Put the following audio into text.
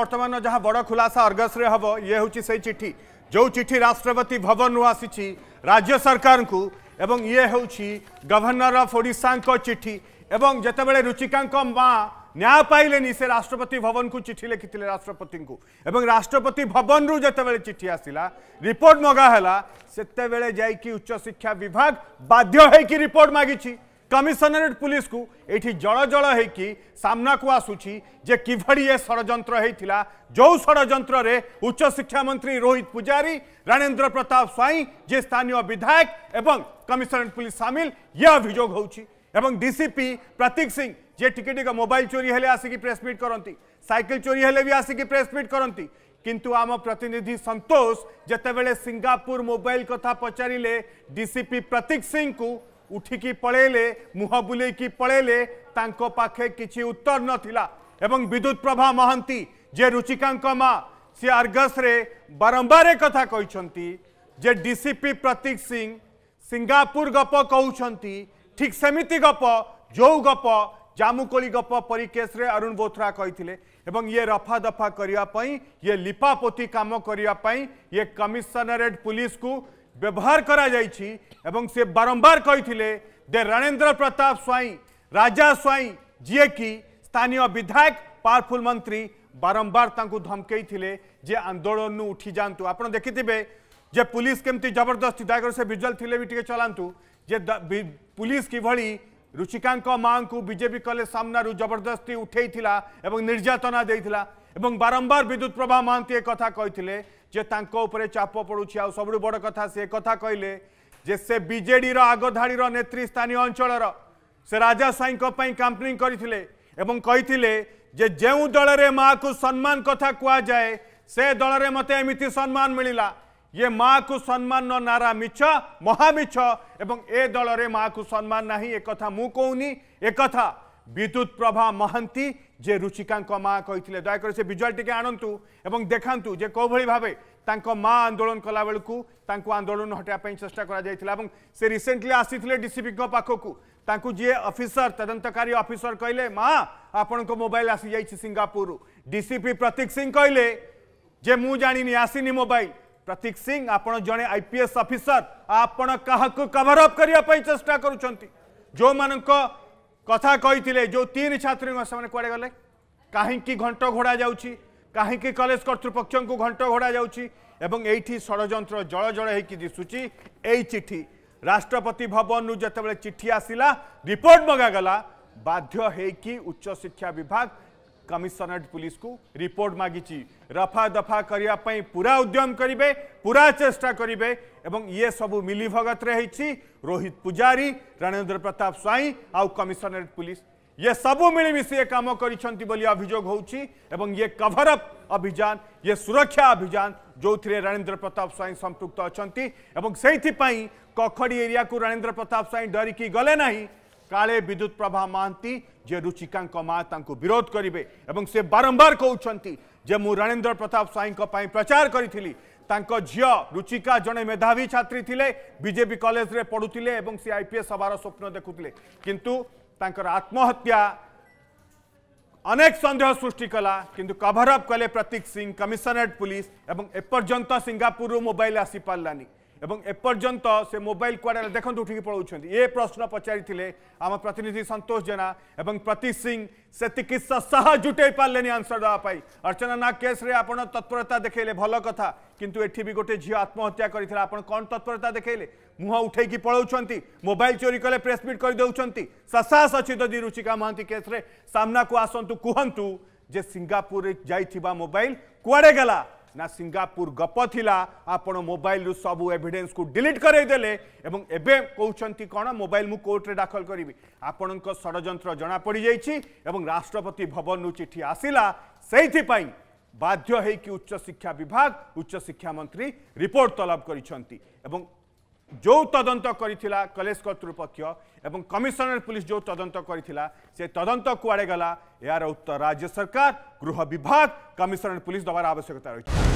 बर्तमान जहाँ बड़ खुलासा अर्गस हम ये हूँ से चिठी जो चिठी राष्ट्रपति भवन आसी राज्य सरकार को एवं ये हूँ गवर्नर अफ ओडा चिठी एवं जितेबाद रुचिका माँ न्याय पाइले से राष्ट्रपति भवन को चिठी लिखी राष्ट्रपति को राष्ट्रपति भवन रु जब चिठी आसला रिपोर्ट मगाला से उच्चशिक्षा विभाग बाध्य रिपोर्ट मागिच्छी कमिशनरेट पुलिस को ये जल जल होना को आसुची जे कि ये षड़ होता जो षड़ उच्च शिक्षा मंत्री रोहित पूजारी राणेन्द्र प्रताप स्वाई जे स्थानीय विधायक एवं कमिशनरेट पुलिस सामिल ये अभोग हो डीसीपी प्रतीक सिंह जे टिके टिके मोबाइल चोरी हेले आसिक प्रेसमिट करती सैकेल चोरी हेले भी आसिक प्रेसमिट करती किंतु आम प्रतिनिधि संतोष जितेबले सिंगापुर मोबाइल कथा पचारे डीसीपी प्रतीक सिंह को उठिक पलैले मुह बुले कि पलैले पाखे कि उत्तर नाला एवं विद्युत प्रभा महांती जे रुचिका माँ सी आर्गस बारंबार एक कथा कही जे डीसीपी प्रतीक सिंह सिंगापुर गप कौन ठीक सेमती गप जो गप जमुकोली गप परिकेस अरुण बोथ्रा कही ये रफा दफा करने ये लिपापोती कम करने ये कमिशनरेट पुलिस को व्यवहार करारंबार कही राणेन्द्र प्रताप स्वईं राजा स्वईं जी स्थानीय विधायक पावरफुल मंत्री बारंबार धमकई जे आंदोलन उठी जातु आप देखिथे जे पुलिस केमती जबरदस्ती दायक से भिजुआल थे भी टी चलांतु जे पुलिस किभली रुचिका माँ को बीजेपी कलेज सान जबरदस्ती उठे निर्यातना देता बारंबार विद्युत प्रभा महांती एक कथा कही ଯେ ତାଙ୍କ ଉପରେ ଚାପ ପଡ଼ୁଛି ଆଉ ସବୁଠୁ ବଡ଼ କଥା ସେ କଥା କହିଲେ ଯେ ସେ ବିଜେଡ଼ିର ଆଗଧାଡ଼ିର ନେତ୍ରୀ ସ୍ଥାନୀୟ ଅଞ୍ଚଳର ସେ ରାଜା ସାଇଙ୍କ ପାଇଁ କ୍ୟାମ୍ପେନିଂ କରିଥିଲେ ଏବଂ କହିଥିଲେ ଯେ ଯେଉଁ ଦଳରେ ମାଆକୁ ସମ୍ମାନ କଥା କୁହାଯାଏ ସେ ଦଳରେ ମୋତେ ଏମିତି ସମ୍ମାନ ମିଳିଲା ଇଏ ମାଆକୁ ସମ୍ମାନର ନାରା ମିଛ ମହାମିଛ ଏବଂ ଏ ଦଳରେ ମାଆକୁ ସମ୍ମାନ ନାହିଁ ଏ କଥା ମୁଁ କହୁନି ଏ କଥା ବିଦ୍ୟୁତ ପ୍ରଭା ମହାନ୍ତି जे रुचिका माँ कही दयाक से विजुआल टी आणतु और देखु जे कौ भाई भाव माँ आंदोलन कला बेलू आंदोलन हटापी चेषा कर रिसेंटली आसते डीसीपी पाखक जी अफिसर तदंतकारी अफिसर कहले माँ आपण को मोबाइल आसी जाइए सिंगापुर डीसीपी प्रतीक सिंह कहले जे मुझ जानी आसनी मोबाइल प्रतीक सिंह आप जड़े आईपीएस अफिसर आपड़ क्या कवरअप करने चेस्टा करो मानक কথা কইলে যে তিন ছাত্রী সে কুয়াড়ে গলে কী ঘণ্ট ঘোড়া যাচ্ছি কী কলেজ কর্তৃপক্ষ ঘণ্ট ঘোড়া যাচ্ছি এবং এইটি ষড়যন্ত্র জল জল হয়েকি দিশুচি এই চিঠি রাষ্ট্রপতি ভবনু যেতবে চিঠি আসিলা রিপোর্ট মগাগলা বাধ্য হয়েকি উচ্চশিক্ষা বিভাগ कमिशनरेट पुलिस को रिपोर्ट मागिची रफा दफा करने पूरा उद्यम करेंगे पूरा चेष्टा करेंगे एवं ये सब मिलीभगत होती रोहित पूजारी रणेन्द्र प्रताप स्वाई आउ कमिशनरेट पुलिस ये सब मिलमिशी ये कम कर ये कभरअप अभियान ये सुरक्षा अभियान जो थे रणेन्द्र प्रताप स्वाई संप्रक्त अच्छा से कखड़ी एरिया को रणेन्द्र प्रताप स्वाई डरिकी गले नहीं काले विद्युत प्रभा महांती जे रुचिका माँ विरोध करेंगे से बारंबार कौन कहते राणेन्द्र प्रताप स्वाई प्रचार करी झी रुचिका जड़े मेधावी छात्री थे बीजेपी कलेज पढ़ुते सी आईपीएस हबार स्वप्न देखुले कितु आत्महत्या अनेक सन्देह सृष्टि कला कि कभरअप कले प्रतीक सिंह कमिशनरेट पुलिस एपर्तंत सिंगापुर मोबाइल आसी पारानी एपर्तंत से मोबाइल कुआ देखते उठिक पलाऊँच ये प्रश्न पचारिते आम प्रतिनिधि संतोष जेना और प्रतीश सिंह से सह जुटे पारे आंसर देवाई अर्चना नाग केस तत्परता देखले भल कथ कितु एटी भी गोटे झील आत्महत्या कर तत्परता देखले मुह उठी पलाऊँच मोबाइल चोरी कले प्रेस मिट कर ससा सचित दी रुचिका महां केस्रे को आसतु कहतु जे सिंगापुर जा मोबाइल कुआडे गला ना सिंगापुर गप थिला आपण मोबाइल रु सब एविडेन्स को डिलीट करै देले एवं मोबाइल मु कोर्ट दाखल करी आपणक षडयंत्र जना पड़ी एवं राष्ट्रपति भवन नु चिठी आसला से पई बाध्य उच्च शिक्षा विभाग उच्च शिक्षा मंत्री रिपोर्ट तलब करिसेंती जो तदन्त गरिरह कलेज कर्तृपक्ष कमिसनरेट पुदन्त गरि तद गला यार उत्तर राज्य सरकार गृह विभाग कमिसनरेट पुलिस दबार आवश्यकता रहेछ